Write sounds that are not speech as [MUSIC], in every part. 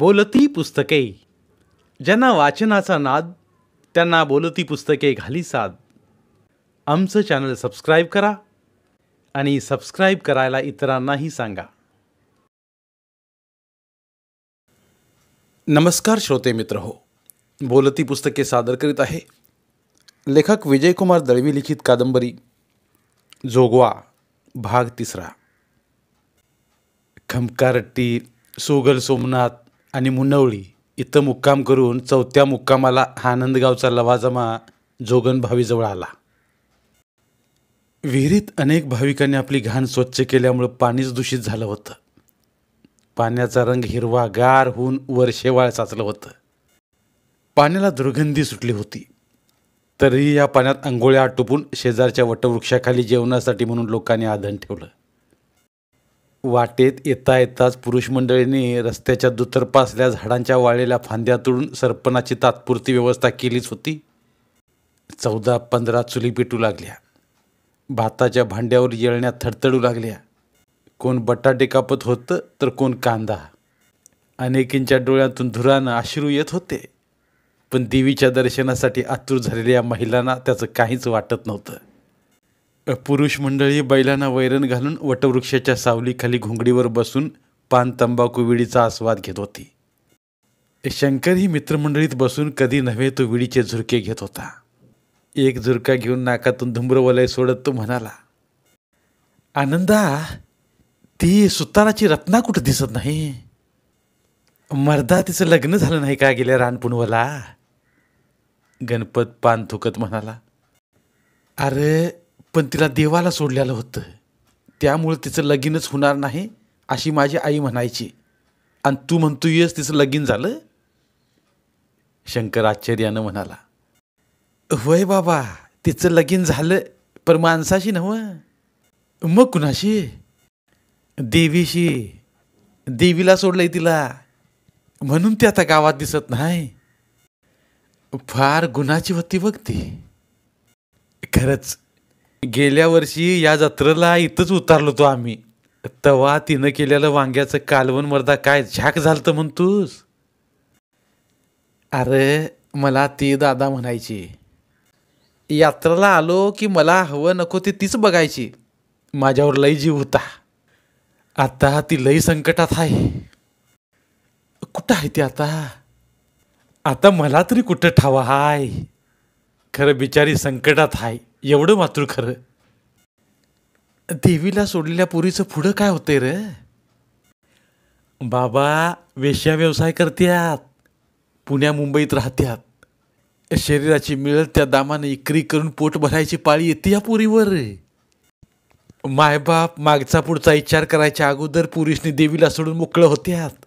बोलती पुस्तके ज्यांना वाचनाचा नाद त्यांना बोलती पुस्तके घाली साद आमचं चॅनल सबस्क्राईब करा आणि सबस्क्राईब करायला इतरांनाही सांगा नमस्कार श्रोते मित्र हो बोलती पुस्तके सादर करीत आहे लेखक विजयकुमार दळवी लिखित कादंबरी जोगवा भाग तिसरा खमकारट्टी सोगल सोमनाथ आणि मुनवळी इथं मुक्काम करून चौथ्या मुक्कामाला आनंदगावचा लवाजमा जोगन भावीजवळ आला विहिरीत अनेक भाविकांनी आपली घाण स्वच्छ केल्यामुळं पाणीच दूषित झालं होतं पाण्याचा रंग हिरवा गार होऊन वर्षेवाळ साचलं होतं पाण्याला दुर्गंधी सुटली होती तरीही या पाण्यात आंघोळ्या आटोपून शेजारच्या वटवृक्षाखाली जेवणासाठी म्हणून लोकांनी आधन ठेवलं वाटेत येता येताच पुरुष मंडळीने रस्त्याच्या दुतर्पासल्या झाडांच्या वाळलेल्या फांद्यातून सरपणाची तात्पुरती व्यवस्था केलीच होती चौदा पंधरा चुली पेटू लागल्या भाताच्या भांड्यावर येळण्या थडथडू लागल्या कोण बटाटे कापत होतं तर कोण कांदा अनेकींच्या डोळ्यातून धुरानं आश्रू येत होते पण देवीच्या दर्शनासाठी आतुर झालेल्या महिलांना त्याचं काहीच वाटत नव्हतं पुरुष मंडळी बैलांना वैरण घालून वटवृक्षाच्या सावलीखाली घोंगडीवर बसून पान तंबाखू विडीचा आस्वाद घेत होती शंकर ही मित्रमंडळीत बसून कधी नव्हे तो विडीचे झुरके घेत होता एक झुरका घेऊन नाकातून धुम्रवलय सोडत तो म्हणाला आनंदा ती सुताराची रत्ना कुठं दिसत नाही मर्दा तिचं लग्न झालं नाही का गेल्या रानपुणवला गणपत पान थुकत म्हणाला अरे पण तिला देवाला सोडलेलं होतं त्यामुळं तिचं लगीनच होणार नाही अशी माझी आई म्हणायची आणि तू म्हणतो येस तिचं लगीन झालं शंकर आश्चर्यानं म्हणाला होय बाबा तिचं लगीन झालं पण माणसाशी नवं मग कुणाशी देवीशी देवीला सोडलंय तिला म्हणून ती आता गावात दिसत नाही फार गुणाची होती बघ ती खरंच गेल्या वर्षी या जत्रेला इथंच उतारलो होतो आम्ही तवा तिनं केलेलं वांग्याचं कालवण मर्दा काय झाक तर म्हणतोस अरे मला ती दादा म्हणायची यात्राला आलो की मला हवं नको ते तीच बघायची माझ्यावर लई जीव होता आता ती लई संकटात आहे कुठं आहे ती आता आता मला तरी कुठं ठावा हाय खरं बिचारी संकटात आहे एवढं मात्र खरं देवीला सोडलेल्या पुरीचं पुढं काय होतंय रे बाबा वेश्या व्यवसाय करत्यात पुण्या मुंबईत राहत्यात शरीराची मिळत त्या दामाने इकरी करून पोट भरायची पाळी येते या पुरीवर रे मायबाप मागचा पुढचा विचार करायच्या अगोदर पुरुषने देवीला सोडून मोकळं होत्यात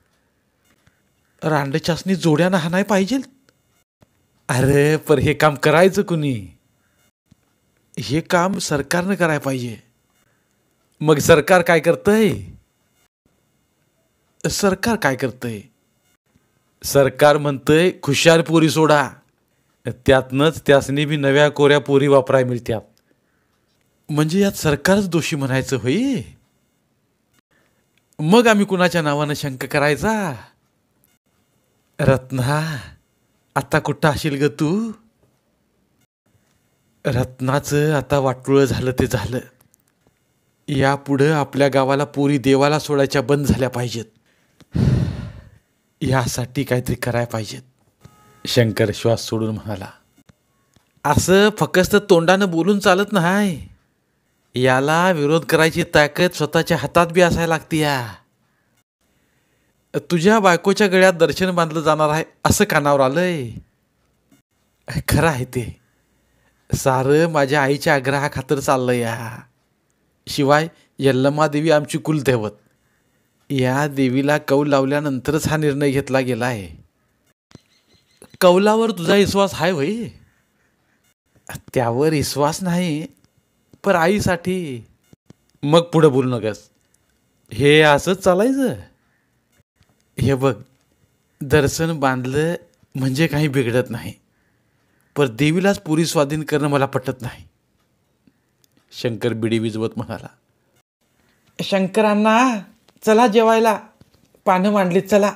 रांडच्यासनी जोड्यानं नाही पाहिजे अरे पर हे काम करायचं कुणी हे काम सरकारनं करायला पाहिजे मग सरकार काय करतंय सरकार काय करतंय सरकार म्हणतंय खुशाल पोरी सोडा त्यातनंच त्यासनी बी नव्या कोऱ्या पोरी वापराय मिळत्यात म्हणजे यात सरकारच दोषी म्हणायचं होई मग आम्ही कुणाच्या नावानं शंक करायचा रत्ना आता कुठं असेल ग तू रत्नाचं आता वाटोळं झालं ते झालं यापुढं आपल्या गावाला पोरी देवाला सोडायच्या बंद झाल्या पाहिजेत यासाठी काहीतरी करायला पाहिजेत शंकर श्वास सोडून म्हणाला असं फक्त तोंडानं बोलून चालत नाही याला विरोध करायची ताकद स्वतःच्या हातात बी असायला लागती या तुझ्या बायकोच्या गळ्यात दर्शन बांधलं जाणार आहे असं कानावर आलंय खरं आहे ते सारं माझ्या आईच्या आग्रहाखातर चाललं या शिवाय यल्लमादेवी आमची कुलदैवत या देवीला कौल लावल्यानंतरच हा निर्णय घेतला गेला आहे कौलावर तुझा विश्वास आहे वही त्यावर विश्वास नाही पर आईसाठी मग पुढं बोलू नकास हे असंच चालायचं हे बघ दर्शन बांधलं म्हणजे काही बिघडत नाही पर देवीलाच पुरी स्वाधीन करणं मला पटत नाही शंकर बिडी विजवत म्हणाला शंकरांना चला जेवायला पानं मांडली चला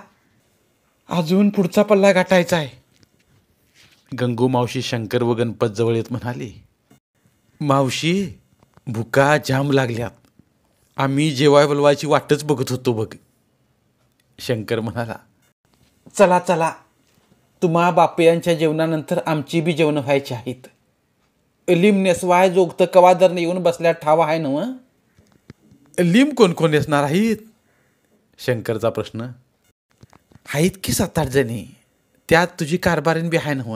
अजून पुढचा पल्ला गाठायचा आहे गंगू मावशी शंकर व गणपत जवळ येत म्हणाली मावशी भुका जाम लागल्यात आम्ही जेवाय बोलवायची वाटच बघत होतो बघ शंकर म्हणाला चला चला तुम्हा यांच्या जेवणानंतर आमची बी जेवण व्हायची आहेत लिम नेसवाय जोगतं कवादरने येऊन बसल्या ठाव आहे नव लिम कोण कोण नेसणार आहेत शंकरचा प्रश्न आहेत की सात आठ जणी त्यात तुझी कारभारीन बी आहे नव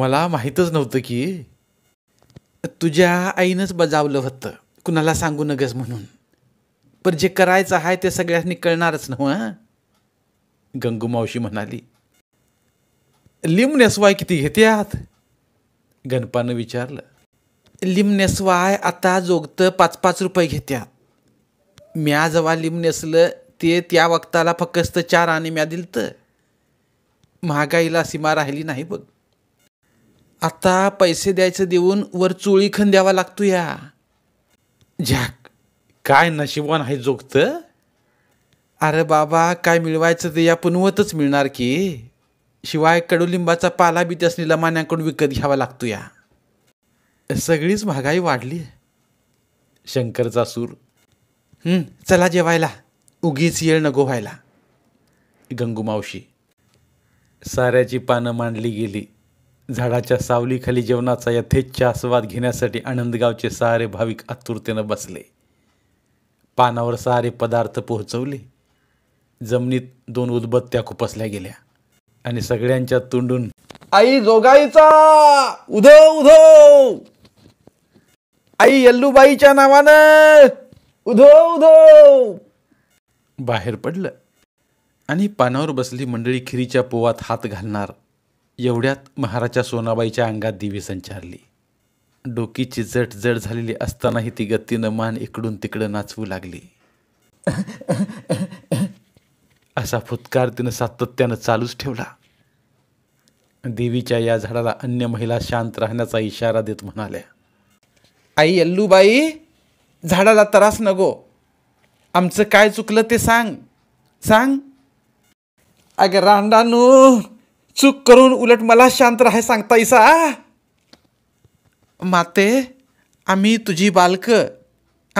मला माहीतच नव्हतं की तुझ्या आईनंच बजावलं होतं कुणाला सांगू नगस म्हणून पण जे करायचं आहे ते सगळ्यांनी कळणारच नव गंगू मावशी म्हणाली लिमनेसवाय किती घेत्यात गणपानं विचारलं लिमनेसवाय आता जोगतं पाच पाच रुपये घेत्या म्या जेव्हा नेसलं ते त्या वक्ताला फक्त चार आणि म्या दिलं तर महागाईला सीमा राहिली नाही बघ आता पैसे द्यायचं देऊन वर चोळी खण द्यावा लागतो या झाक काय नशिबवान आहे जोगतं अरे बाबा काय मिळवायचं ते या पुनवतच मिळणार की शिवाय कडुलिंबाचा पाला बी त्यासनी लमान्याकडून विकत घ्यावा लागतो या सगळीच महागाई वाढली शंकरचा सूर चला जेवायला उगीच येळ नको व्हायला गंगू मावशी साऱ्याची पानं मांडली गेली झाडाच्या सावलीखाली जेवणाचा यथेच्छा आस्वाद घेण्यासाठी आनंदगावचे सारे भाविक आतुरतेनं बसले पानावर सारे पदार्थ पोहोचवले जमिनीत दोन उदबत्त्या खुपसल्या गेल्या आणि सगळ्यांच्या तोंडून आई जोगाईचा उधो उधो आई यल्लूबाईच्या नावानं उधो उधो बाहेर पडलं आणि पानावर बसली मंडळी खिरीच्या पोवात हात घालणार एवढ्यात महाराजा सोनाबाईच्या अंगात दिवी संचारली डोकीची जट जड झालेली असतानाही ती गतीनं मान इकडून तिकडं नाचवू लागली [LAUGHS] असा फुतकार तिनं सातत्यानं चालूच ठेवला देवीच्या या झाडाला अन्य महिला शांत राहण्याचा इशारा देत म्हणाल्या आई अल्लूबाई झाडाला त्रास नगो आमचं काय चुकलं ते सांग सांग अगे रांडानू चूक करून उलट मला शांत राहाय सांगता इसा माते आम्ही तुझी बालकं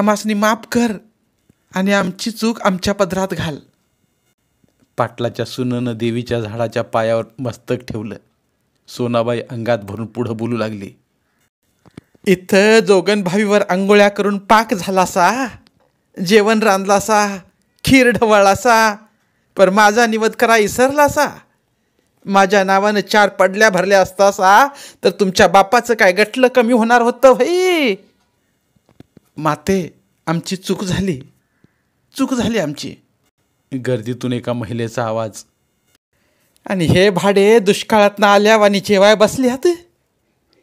आम्हासनी माफ कर आणि आमची चूक आमच्या पदरात घाल पाटलाच्या सुननं देवीच्या झाडाच्या पायावर मस्तक ठेवलं सोनाबाई अंगात भरून पुढं बोलू लागली इथं जोगन भावीवर आंघोळ्या करून पाक झाला सा जेवण रांधला खीर ढवळला पर माझा निवद करा इसरलासा माझ्या नावानं चार पडल्या भरल्या असतासा तर तुमच्या बापाचं काय गटलं कमी होणार होतं भाई माते आमची चूक झाली चूक झाली आमची गर्दीतून एका महिलेचा आवाज आणि हे भाडे दुष्काळात आल्या आणि जेवाय बसल्यात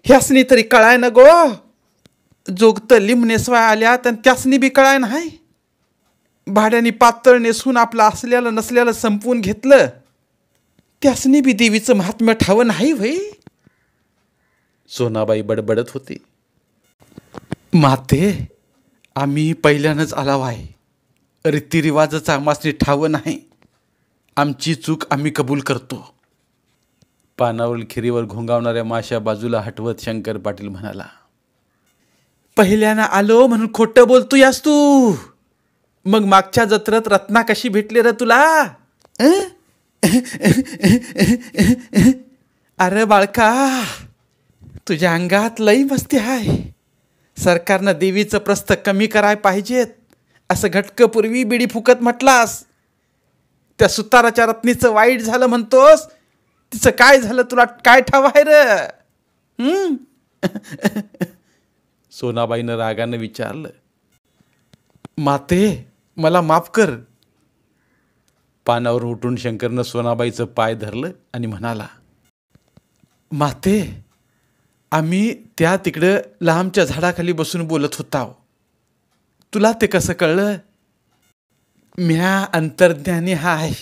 ह्यासनी तरी कळाय ना गो जोगत लिमनेसवाय आल्या तर त्यासनी बी कळाय ना हाय भाड्याने पातळ नेसून आपलं असल्याला नसल्याला संपवून घेतलं त्यासनी बी देवीचं महात्म्य ठावं नाही वै सोनाबाई बडबडत होती माते आम्ही पहिल्यानंच आलावाय आहे रीतिरिवाजाचा आम्हासनी ठाव नाही आमची चूक आम्ही कबूल करतो पानावरील खिरीवर घोंगावणाऱ्या माश्या बाजूला हटवत शंकर पाटील म्हणाला पहिल्यानं आलो म्हणून खोटं बोलतो यास तू मग मागच्या जत्रेत रत्ना कशी भेटली र तुला अरे बाळका तुझ्या अंगात लई मस्ती आहे सरकारनं देवीचं प्रस्थ कमी कराय पाहिजेत असं घटक पूर्वी बिडी फुकत म्हटलास त्या सुताराच्या रत्नीचं वाईट झालं म्हणतोस तिचं काय झालं तुला काय ठाव आहे र [LAUGHS] सोनाबाईनं रागानं विचारलं माते मला माफ कर पानावर उठून शंकरनं सोनाबाईचं पाय धरलं आणि म्हणाला माते आम्ही त्या तिकडं लांबच्या झाडाखाली बसून बोलत होतो तुला ते कसं कळलं म्या अंतर्ज्ञानी आहे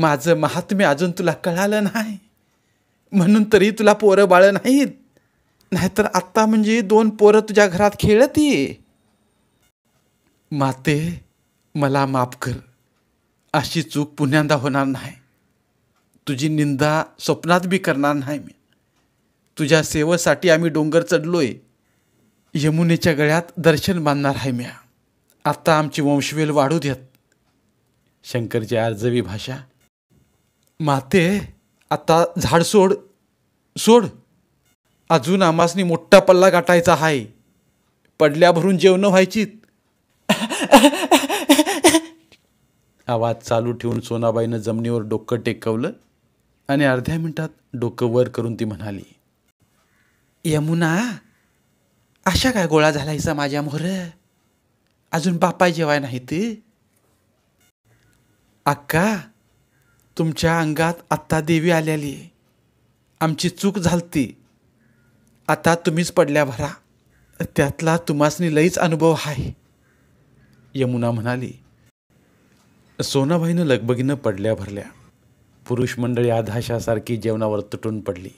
माझं महात्म्य अजून तुला कळालं नाही म्हणून तरी तुला पोरं बाळं नाहीत नाहीतर आत्ता म्हणजे दोन पोरं तुझ्या घरात खेळती माते मला माफ कर अशी चूक पुण्यांदा होणार नाही तुझी निंदा स्वप्नात बी करणार नाही मी तुझ्या सेवेसाठी आम्ही डोंगर चढलोय यमुनेच्या गळ्यात दर्शन बांधणार आहे म्या आत्ता आमची वंशवेल वाढू देत शंकरची आर्जवी भाषा माते आत्ता झाड सोड सोड अजून आमासनी मोठा पल्ला गाठायचा आहे पडल्या भरून जेवणं व्हायचीत आवाज चालू ठेवून सोनाबाईनं जमिनीवर डोकं टेकवलं आणि अर्ध्या मिनिटात डोकं वर करून ती म्हणाली यमुना अशा काय गोळा झालायचा माझ्या मोहर अजून बापा जेवाय नाहीत अक्का तुमच्या अंगात आत्ता देवी आलेली आमची चूक झालती आता तुम्हीच पडल्या भरा त्यातला तुम्हासनी लईच अनुभव आहे यमुना म्हणाली सोनाबाईनं लगबगीनं पडल्या भरल्या पुरुष मंडळी आधाशासारखी जेवणावर तुटून पडली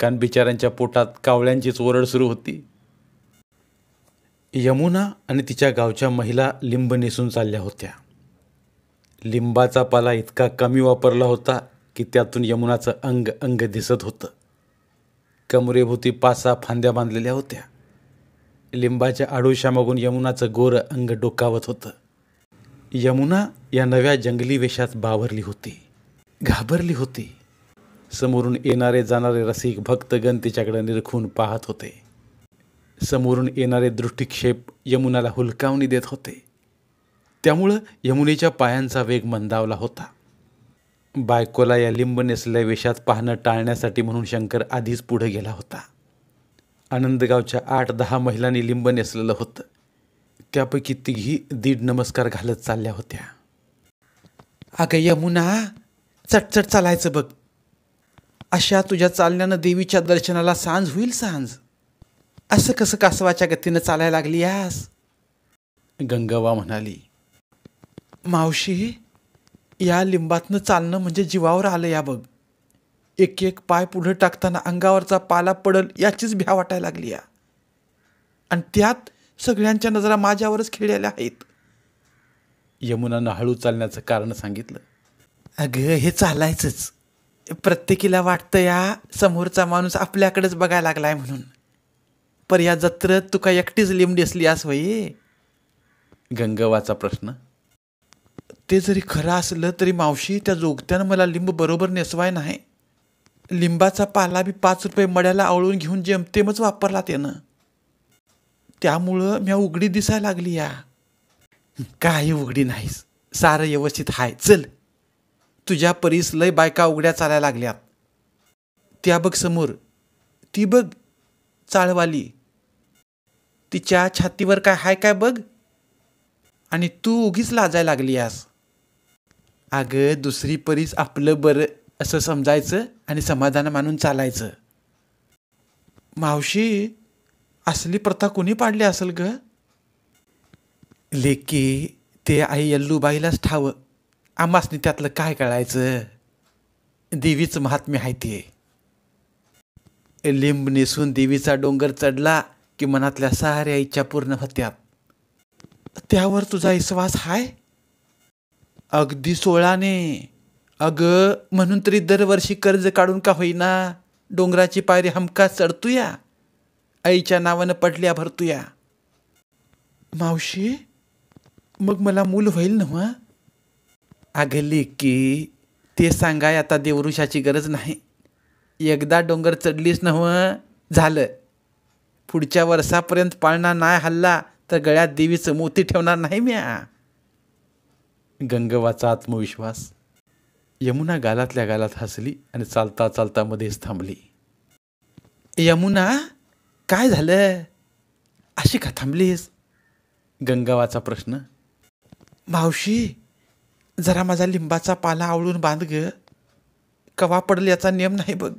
कारण बिचाऱ्यांच्या पोटात कावळ्यांचीच ओरड सुरू होती यमुना आणि तिच्या गावच्या महिला लिंब नेसून चालल्या होत्या लिंबाचा पाला इतका कमी वापरला होता की त्यातून यमुनाचं अंग अंग दिसत होतं कमरेभोवती पासा फांद्या बांधलेल्या होत्या लिंबाच्या मागून यमुनाचं गोर अंग डोकावत होतं यमुना या नव्या जंगली वेशात बावरली होती घाबरली होती समोरून येणारे जाणारे रसिक भक्तगण तिच्याकडे निरखून पाहत होते समोरून येणारे दृष्टिक्षेप यमुनाला हुलकावणी देत होते त्यामुळं यमुनेच्या पायांचा वेग मंदावला होता बायकोला या लिंब नेसलेल्या वेशात पाहणं टाळण्यासाठी म्हणून शंकर आधीच पुढे गेला होता आनंदगावच्या आठ दहा महिलांनी लिंब नेसलेलं होतं त्यापैकी तिघी दीड नमस्कार घालत चालल्या होत्या अगं यमुना चटचट चालायचं बघ अशा तुझ्या चालण्यानं देवीच्या दर्शनाला सांज होईल सांज असं कसं कासवाच्या गतीनं चालायला लागली आस गंगवा म्हणाली मावशी या लिंबातनं चालणं म्हणजे जीवावर आलं या बघ एक एक पाय पुढं टाकताना अंगावरचा पाला पडल याचीच भ्या वाटायला लागली या आणि त्यात सगळ्यांच्या नजरा माझ्यावरच खेळल्या आहेत यमुनानं हळू चालण्याचं कारण सांगितलं अगं हे चालायचंच प्रत्येकीला वाटतं या समोरचा माणूस आपल्याकडेच बघायला लागलाय म्हणून पर या जत्रेत तुका एकटीच लिंब दिसली आस वये गंगवाचा प्रश्न ते जरी खरं असलं तरी मावशी त्या जोगत्यानं मला लिंब बरोबर नेसवाय नाही लिंबाचा पाला बी पाच रुपये मड्याला आवळून घेऊन जेमतेमच वापरला त्यानं त्यामुळं म्या उघडी दिसायला लागली या काही उघडी नाहीस सारं व्यवस्थित हाय चल तुझ्या परीस लय बायका उघड्या चालायला लागल्यात त्या बघ समोर ती बघ चाळवाली तिच्या छातीवर काय हाय काय बघ आणि तू उगीच लाजायला लागली आस अगं दुसरी परीस आपलं बरं असं समजायचं आणि समाधान मानून चालायचं मावशी असली प्रथा कोणी पाडली असेल ग लेकी ते आई यल्लूबाईलाच ठावं आम्हासनी त्यातलं काय कळायचं देवीचं महात्म्य आहे ते लिंब नेसून देवीचा डोंगर चढला की मनातल्या साऱ्या इच्छा पूर्ण होत्यात त्यावर तुझा विश्वास हाय अगदी सोळाने अग म्हणून तरी दरवर्षी कर्ज काढून का होईना डोंगराची पायरी हमखास चढतूया आईच्या नावानं पडल्या भरतूया मावशी मग मला मूल होईल नव्हा आगली की ते सांगाय आता देवरुषाची गरज नाही एकदा डोंगर चढलीस नव झालं पुढच्या वर्षापर्यंत पाळणा नाही हल्ला तर गळ्यात देवीचं मोती ठेवणार नाही म्या गंगवाचा आत्मविश्वास यमुना गालातल्या गालात हसली आणि चालता चालता मध्येच थांबली यमुना काय झालं अशी का थांबलीस गंगावाचा प्रश्न मावशी जरा माझा लिंबाचा पाला आवळून बांध ग कवा पडल याचा नियम नाही बघ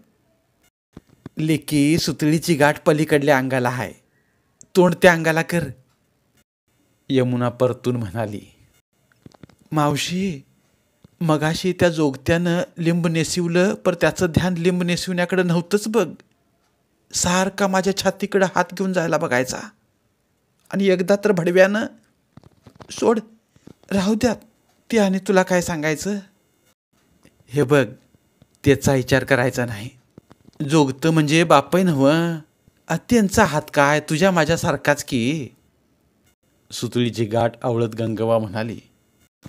लेकी सुतळीची गाठ पलीकडल्या अंगाला आहे तोंड त्या अंगाला कर यमुना परतून म्हणाली मावशी मगाशी त्या जोगत्यानं लिंब नेसिवलं पर त्याचं ध्यान लिंब नेसिवण्याकडं नव्हतंच बघ सारखा माझ्या छातीकडं हात घेऊन जायला बघायचा आणि एकदा तर भडव्यानं सोड राहू द्या ते आणि तुला काय सांगायचं हे बघ त्याचा विचार करायचा नाही जोगतं म्हणजे बापय नव अत्यंचा हात काय तुझ्या माझ्यासारखाच की सुतळीची गाठ आवळत गंगवा म्हणाली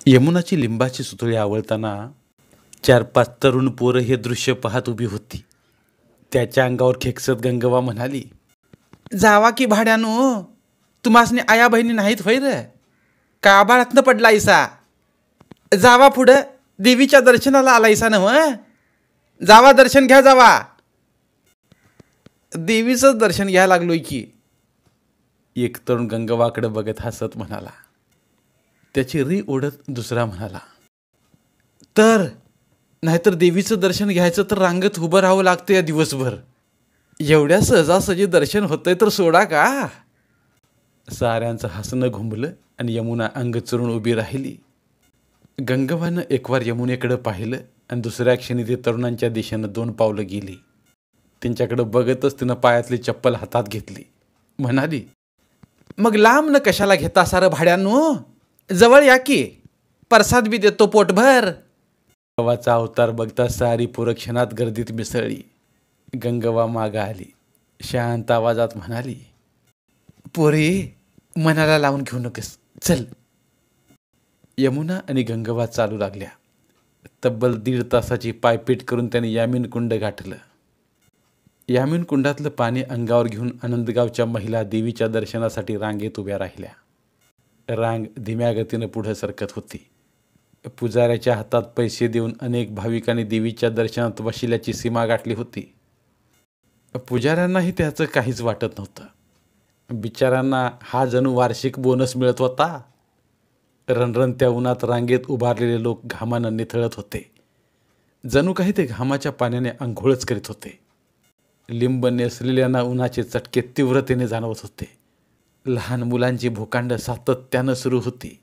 यमुनाची लिंबाची सुतळी आवळताना चार पाच तरुण पोरं हे दृश्य पाहत उभी होती त्याच्या अंगावर खेकसत गंगवा म्हणाली जावा की भाड्यानो तुम्हाने आया बहिणी नाहीत होय र काबाळातनं पडला इसा जावा पुढं देवीच्या दर्शनाला आला इसा नव जावा दर्शन घ्या जावा देवीचंच दर्शन घ्यायला लागलोय की एक तरुण गंगवाकडे बघत हसत म्हणाला त्याची री ओढत दुसरा म्हणाला तर नाहीतर देवीचं दर्शन घ्यायचं तर रांगत उभं राहावं लागतं या दिवसभर एवढ्या सहजासहजी दर्शन होतंय तर सोडा का साऱ्यांचं हसणं घुंबलं आणि यमुना अंग चुरून उभी राहिली गंगवानं एकवार यमुनेकडं पाहिलं आणि दुसऱ्या क्षणी ते तरुणांच्या दिशेनं दोन पावलं गेली त्यांच्याकडं बघतच तिनं पायातली चप्पल हातात घेतली म्हणाली मग लांब न कशाला घेता सारं भाड्यानो जवळ या की परसाद बी देतो पोटभर गवाचा अवतार बघता सारी पुरक्षणात गर्दीत मिसळली गंगवा मागं आली शांत आवाजात म्हणाली पोरे मनाला लावून घेऊ नकस चल यमुना आणि गंगवा चालू लागल्या तब्बल दीड तासाची पायपीट करून त्याने यामिन कुंड गाठलं यामीन कुंडातलं पाणी अंगावर घेऊन आनंदगावच्या महिला देवीच्या दर्शनासाठी रांगेत उभ्या राहिल्या रांग धीम्या गतीनं पुढं सरकत होती पुजाऱ्याच्या हातात पैसे देऊन अनेक भाविकांनी देवीच्या दर्शनात वशिल्याची सीमा गाठली होती पुजाऱ्यांनाही त्याचं काहीच वाटत नव्हतं बिचाऱ्यांना हा जणू वार्षिक बोनस मिळत होता रणरणत्या उन्हात रांगेत उभारलेले लोक घामानं निथळत होते जणू काही ते घामाच्या पाण्याने आंघोळच करीत होते लिंब नेसलेल्यांना उन्हाचे चटके तीव्रतेने जाणवत होते लहान मुलांची भूकांड सातत्यानं सुरू होती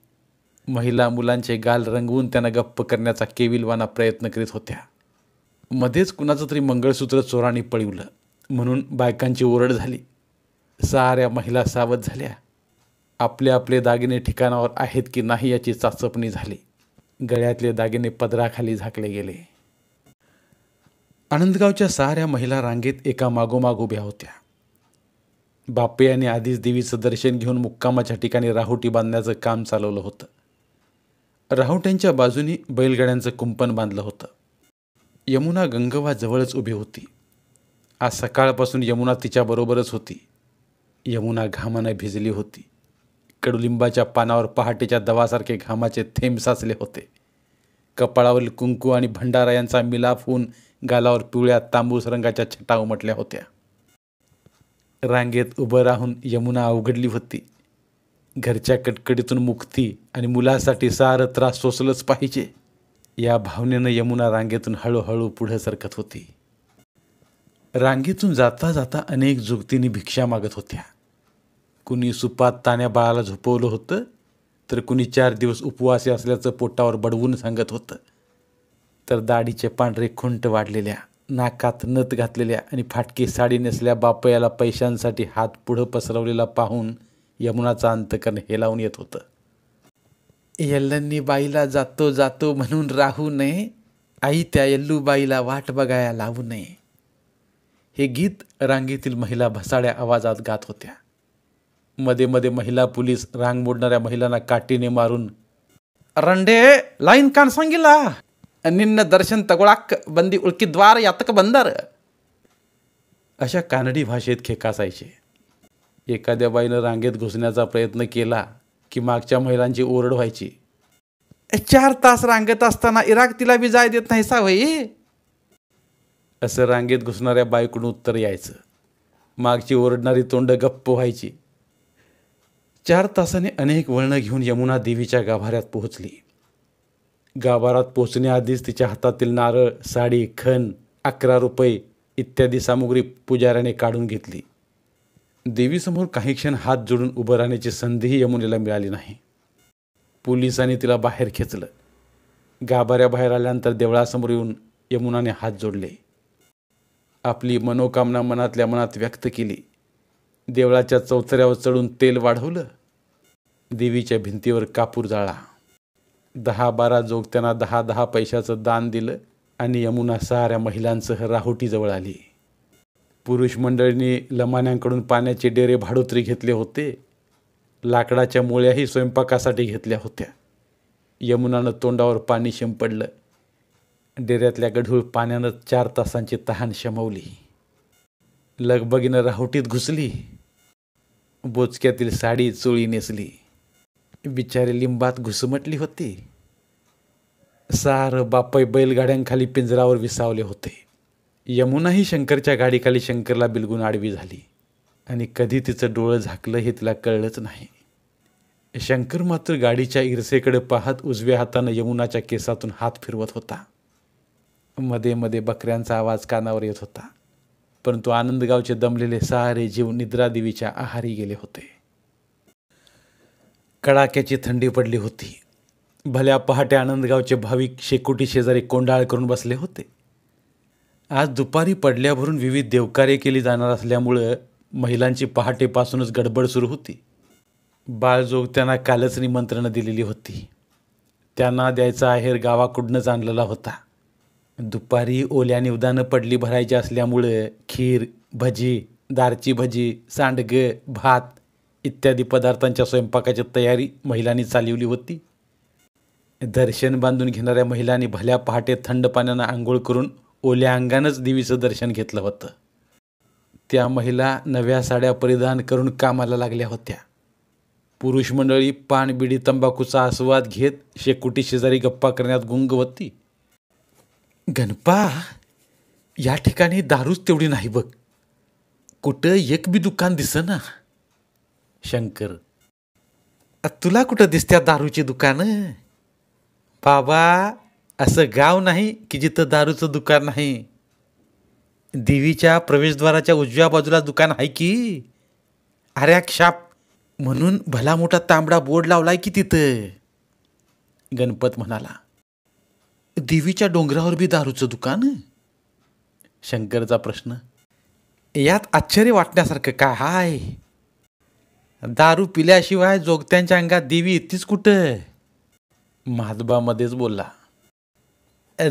महिला मुलांचे गाल रंगवून त्यांना गप्प करण्याचा केविलवाना प्रयत्न करीत होत्या मध्येच कुणाचं तरी मंगळसूत्र चोराने पळवलं म्हणून बायकांची ओरड झाली साऱ्या महिला सावध झाल्या आपले आपले दागिने ठिकाणावर आहेत की नाही याची चाचपणी झाली गळ्यातले दागिने पदराखाली झाकले गेले आनंदगावच्या साऱ्या महिला रांगेत एका मागोमाग उभ्या होत्या बापे यांनी आधीच देवीचं दर्शन घेऊन मुक्कामाच्या ठिकाणी राहुटी बांधण्याचं काम चालवलं होतं राहुट्यांच्या बाजूनी बैलगाड्यांचं कुंपण बांधलं होतं यमुना गंगवा जवळच उभी होती आज सकाळपासून यमुना तिच्याबरोबरच होती यमुना घामानं भिजली होती कडुलिंबाच्या पानावर पहाटेच्या दवासारखे घामाचे थेंब साचले होते कपाळावरील कुंकू आणि भंडारा यांचा मिलाफ होऊन गालावर पिवळ्या तांबूस रंगाच्या छटा उमटल्या होत्या रांगेत उभं राहून यमुना अवघडली होती घरच्या कटकडीतून मुक्ती आणि मुलासाठी सारं त्रास सोसलंच पाहिजे या भावनेनं यमुना रांगेतून हळूहळू पुढे सरकत होती रांगेतून जाता जाता अनेक जुगतींनी भिक्षा मागत होत्या कुणी सुपात ताण्या बाळाला झोपवलं होतं तर कुणी चार दिवस उपवासी असल्याचं पोटावर बडवून सांगत होतं तर दाढीचे पांढरे खुंट वाढलेल्या नाकात नत घातलेल्या आणि फाटकी साडी नेसल्या बापयाला पैशांसाठी हात पुढं पसरवलेला पाहून यमुनाचा अंतकरण हेलावून येत होतं यल्लंनी बाईला जातो जातो म्हणून राहू नये आई त्या यल्लूबाईला वाट बघाया लावू नये हे गीत रांगेतील महिला भसाड्या आवाजात गात होत्या मध्ये मध्ये महिला पोलीस रांग मोडणाऱ्या महिलांना काठीने मारून रंडे लाईन कान सांगितला ನಿನ್ನ ದರ್ಶನ बंदी ಬಂದು ಉಳ್ಕಿದ್ವಾರ यातक ಬಂದಾರ अशा कानडी भाषेत खेकासायचे एखाद्या बाईनं रांगेत घुसण्याचा प्रयत्न केला की मागच्या महिलांची ओरड व्हायची चार तास रांगेत असताना इराक तिला बी जाय देत नाही सावई असं रांगेत घुसणाऱ्या बाईकडून उत्तर यायचं मागची ओरडणारी तोंड गप्प व्हायची चार तासाने अनेक वळणं घेऊन यमुना देवीच्या गाभाऱ्यात पोहोचली गाभारात पोचण्याआधीच तिच्या हातातील नारळ साडी खण अकरा रुपये इत्यादी सामुग्री पुजाऱ्याने काढून घेतली देवीसमोर काही क्षण हात जोडून उभं राहण्याची संधीही यमुनेला मिळाली नाही पोलिसांनी तिला बाहेर खेचलं गाभाऱ्याबाहेर आल्यानंतर देवळासमोर येऊन यमुनाने हात जोडले आपली मनोकामना मनातल्या मनात व्यक्त केली देवळाच्या चौथऱ्यावर चढून तेल वाढवलं देवीच्या भिंतीवर कापूर जाळा दहा बारा जोग त्यांना दहा दहा पैशाचं दान दिलं आणि यमुना साऱ्या महिलांसह राहुटीजवळ आली पुरुष मंडळींनी लमान्यांकडून पाण्याचे डेरे भाडोत्री घेतले होते लाकडाच्या मुळ्याही स्वयंपाकासाठी घेतल्या होत्या यमुनानं तोंडावर पाणी शिंपडलं डेऱ्यातल्या गढूळ पाण्यानं चार तासांची तहान शमवली लगबगीनं राहुटीत घुसली बोचक्यातील साडी चोळी नेसली बिचारी लिंबात घुसमटली होती सार बापय बैलगाड्यांखाली पिंजरावर विसावले होते यमुनाही शंकरच्या गाडीखाली शंकरला बिलगून आडवी झाली आणि कधी तिचं डोळं झाकलं हे तिला कळलंच नाही शंकर मात्र गाडीच्या इरसेकडे पाहत उजव्या हातानं यमुनाच्या केसातून हात फिरवत होता मध्ये मध्ये बकऱ्यांचा आवाज कानावर येत होता परंतु आनंदगावचे दमलेले सारे जीव निद्रादेवीच्या आहारी गेले होते कडाक्याची थंडी पडली होती भल्या पहाटे आनंदगावचे भाविक शेकोटी शेजारी कोंडाळ करून बसले होते आज दुपारी पडल्याभरून विविध देवकार्य केली जाणार असल्यामुळं महिलांची पहाटेपासूनच गडबड सुरू होती बाळजोग त्यांना कालच निमंत्रणं दिलेली होती त्यांना द्यायचा आहेर गावाकडूनच आणलेला होता दुपारी ओल्या निवदानं पडली भरायची असल्यामुळं खीर भजी दारची भजी सांडगं भात इत्यादी पदार्थांच्या स्वयंपाकाची तयारी महिलांनी चालवली होती दर्शन बांधून घेणाऱ्या महिलांनी भल्या पहाटे थंड पाण्यानं आंघोळ करून ओल्या अंगानंच देवीचं दर्शन घेतलं होतं त्या महिला नव्या साड्या परिधान करून कामाला लागल्या होत्या पुरुष मंडळी बिडी तंबाखूचा आस्वाद घेत शेकुटी शेजारी गप्पा करण्यात गुंग होती गणपा या ठिकाणी दारूच तेवढी नाही बघ कुठं एक बी दुकान ना शंकर तुला कुठं दिसत्या दारूची दुकानं बाबा असं गाव नाही की जिथं दारूचं दुकान नाही देवीच्या प्रवेशद्वाराच्या उजव्या बाजूला दुकान आहे की अरे क्षाप म्हणून भला मोठा तांबडा बोर्ड लावलाय की तिथं गणपत म्हणाला देवीच्या डोंगरावर बी दारूचं दुकान शंकरचा प्रश्न यात आश्चर्य वाटण्यासारखं काय हाय दारू पिल्याशिवाय जोगत्यांच्या अंगात देवी येतीच कुठं महादबामध्येच बोलला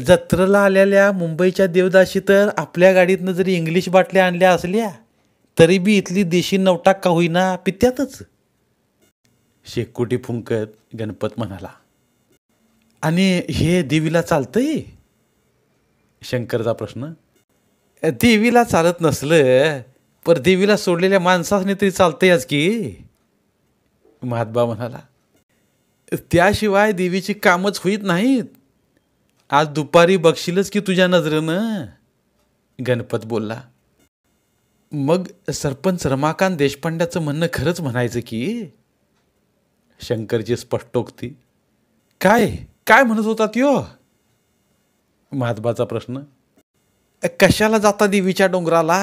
जत्रला आलेल्या मुंबईच्या देवदाशी तर आपल्या गाडीतनं जरी इंग्लिश बाटल्या आणल्या असल्या तरी बी इथली देशी नवटा का होईना पित्यातच शेकोटी फुंकत गणपत म्हणाला आणि हे देवीला चालतंय शंकरचा प्रश्न देवीला चालत नसलं पर देवीला सोडलेल्या माणसासनी तरी आज की महात्बा म्हणाला त्याशिवाय देवीची कामच होईत नाहीत आज दुपारी बघशीलच की तुझ्या नजरेनं गणपत बोलला मग सरपंच रमाकांत देशपांड्याचं म्हणणं खरंच म्हणायचं की शंकरची स्पष्टोक्ती काय काय म्हणत होता त्यो महात्माचा प्रश्न कशाला जाता देवीच्या डोंगराला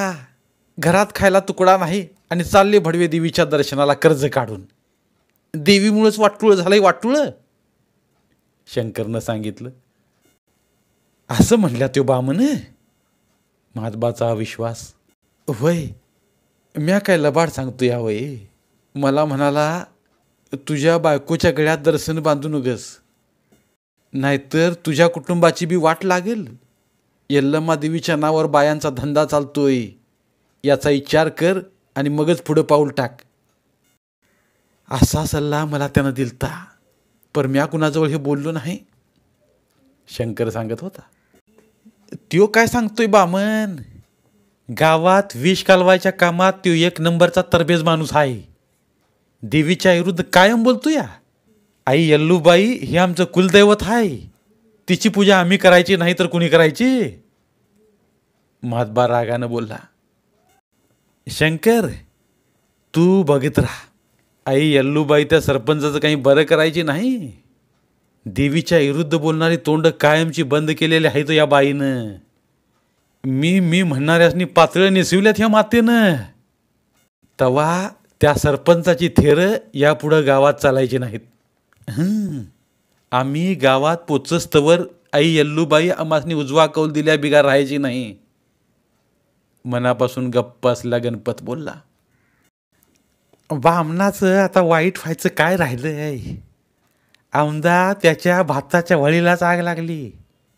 घरात खायला तुकडा नाही आणि चालले भडवे देवीच्या दर्शनाला कर्ज काढून देवीमुळेच वाटतुळं झालंय वाटूळ शंकरनं सांगितलं असं म्हणल्या तो बामन महात्बाचा विश्वास वय म्या काय लबाड सांगतो या वय मला म्हणाला तुझ्या बायकोच्या गळ्यात दर्शन बांधू नगस नाहीतर तुझ्या कुटुंबाची बी वाट लागेल यल्लम्मा देवीच्या नावावर बायांचा धंदा चालतोय याचा विचार कर आणि मगच पुढं पाऊल टाक असा सल्ला मला त्यानं दिलता पर म्या कुणाजवळ हे बोललो नाही शंकर सांगत होता त्यो काय सांगतोय बामन गावात विष कालवायच्या कामात तो एक नंबरचा तरबेज माणूस आहे देवीच्या विरुद्ध कायम बोलतो या आई यल्लूबाई हे आमचं कुलदैवत आहे तिची पूजा आम्ही करायची नाही तर कुणी करायची महात्बा रागानं बोलला शंकर तू बघित राहा आई यल्लूबाई त्या सरपंचाचं काही बरं करायची नाही देवीच्या विरुद्ध बोलणारी तोंड कायमची बंद केलेली आहे तो या बाईनं मी मी म्हणणाऱ्यासनी पातळं नेसविल्यात ह्या मातेनं तवा त्या सरपंचाची थेरं यापुढं गावात चालायची नाहीत आम्ही गावात पोचस्तवर आई यल्लूबाई आम्हासनी उजवा कौल दिल्या बिगा राहायची नाही मनापासून गप्पा असला गणपत बोलला बामणाचं आता वाईट व्हायचं काय राहिलं आहे आमदा त्याच्या भाताच्या वळीलाच आग लागली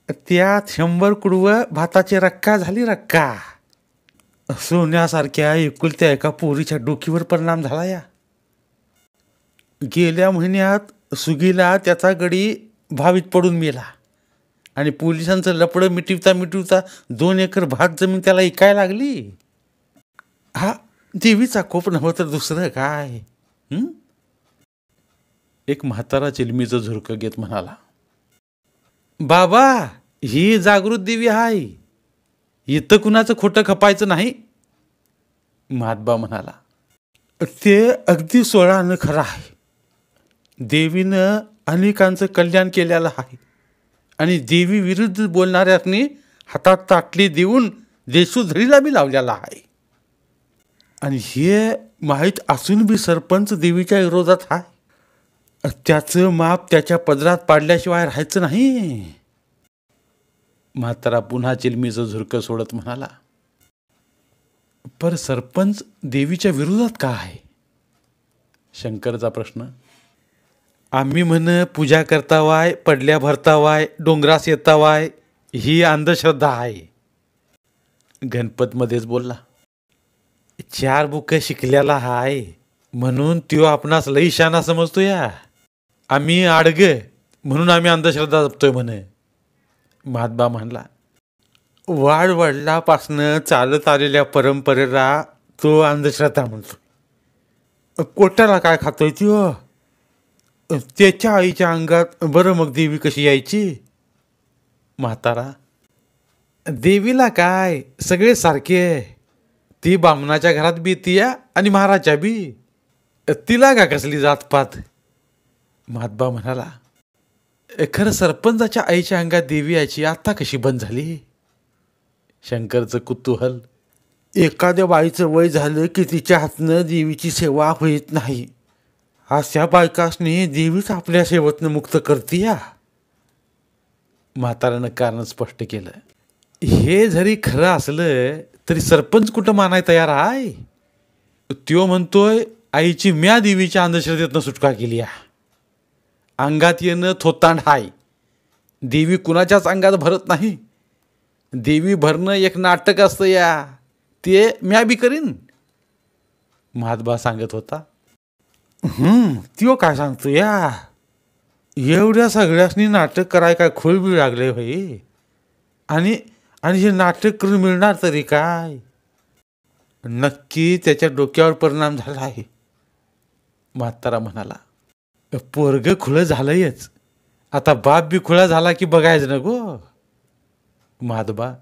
त्यात शंभर कुडव भाताची रक्का झाली रक्का सोन्यासारख्या एकुलत्या एका पोरीच्या डोकीवर परिणाम झाला या गेल्या महिन्यात सुगीला त्याचा गडी भावीत पडून मेला आणि पोलिसांचं लपडं मिटिवता मिटिवता दोन एकर भात जमीन त्याला काय लागली हा देवीचा कोप नवं तर दुसरं काय एक म्हातारा चिलमीचं झुरक घेत म्हणाला बाबा ही जागृत देवी आहे इथं कुणाचं खोटं खपायचं नाही महात्बा म्हणाला ते अगदी सोळा खरं आहे देवीनं अनेकांचं कल्याण केलेलं आहे आणि देवी विरुद्ध बोलणाऱ्यांनी हातात ताटली देऊन देशूधरीला बी लावलेला आहे आणि हे माहीत असून बी सरपंच देवीच्या विरोधात आहे त्याचं माप त्याच्या पदरात पाडल्याशिवाय राहायचं नाही म्हातारा पुन्हा चिलमीचं झुरकं सोडत म्हणाला पर सरपंच देवीच्या विरोधात का आहे शंकरचा प्रश्न आम्ही म्हण पूजा करता वाय पडल्या भरतावाय डोंगरास येतावाय ही अंधश्रद्धा आहे गणपतमध्येच बोलला चार बुक शिकलेला हाय म्हणून त्यो आपणास लई शाना समजतो या आम्ही आडग म्हणून आम्ही अंधश्रद्धा जपतोय म्हण महात्मा म्हणला वाढ वडलापासनं चालत आलेल्या परंपरेला तो अंधश्रद्धा म्हणतो कोट्याला काय खातोय तू त्याच्या आईच्या अंगात बरं मग देवी कशी यायची म्हातारा देवीला काय सगळे सारखे ती बामणाच्या घरात बी तिया आणि महाराजा बी तिला का कसली जातपात महात्बा म्हणाला खरं सरपंचाच्या आईच्या अंगात देवी यायची आत्ता कशी बंद झाली शंकरचं कुतूहल एखाद्या बाईचं वय झालं की तिच्या हातनं देवीची सेवा होत नाही अशा बायकासनी देवीच आपल्या शेवटनं मुक्त करते या म्हाताऱ्यानं कारण स्पष्ट केलं हे जरी खरं असलं तरी सरपंच कुठं मानाय तयार आहे त्यो म्हणतोय आईची म्या देवीच्या अंधश्रद्धेतनं सुटका केली या अंगात येणं थोतांड हाय देवी कुणाच्याच अंगात भरत नाही देवी भरणं एक नाटक असतं या ते म्या बी करीन महात्मा सांगत होता त्यो काय सांगतो या एवढ्या सगळ्यासनी नाटक कराय काय बी लागले भाई आणि आणि हे नाटक करून मिळणार तरी काय नक्की त्याच्या डोक्यावर परिणाम झाला आहे म्हातारा म्हणाला पोरग खुलं झालंयच आता बाप बी खुळा झाला की बघायचं ना गो माधबा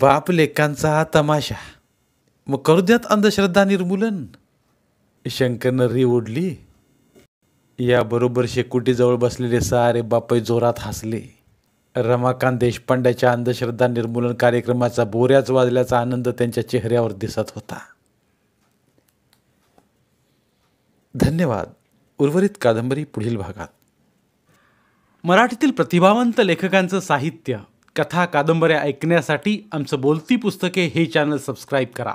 बाप लेखांचा तमाशा मग करू द्यात अंधश्रद्धा निर्मूलन शंकरनं री ओढली याबरोबर शेकुटीजवळ बसलेले सारे बापई जोरात हसले रमाकांत देशपांड्याच्या अंधश्रद्धा निर्मूलन कार्यक्रमाचा बोऱ्याच वाजल्याचा आनंद त्यांच्या चेहऱ्यावर दिसत होता धन्यवाद उर्वरित कादंबरी पुढील भागात मराठीतील प्रतिभावंत लेखकांचं साहित्य कथा कादंबऱ्या ऐकण्यासाठी आमचं बोलती पुस्तके हे चॅनल सबस्क्राईब करा